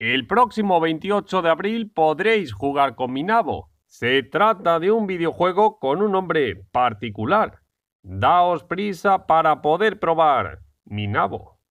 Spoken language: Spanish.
El próximo 28 de abril podréis jugar con Minabo. Se trata de un videojuego con un nombre particular. Daos prisa para poder probar Minabo.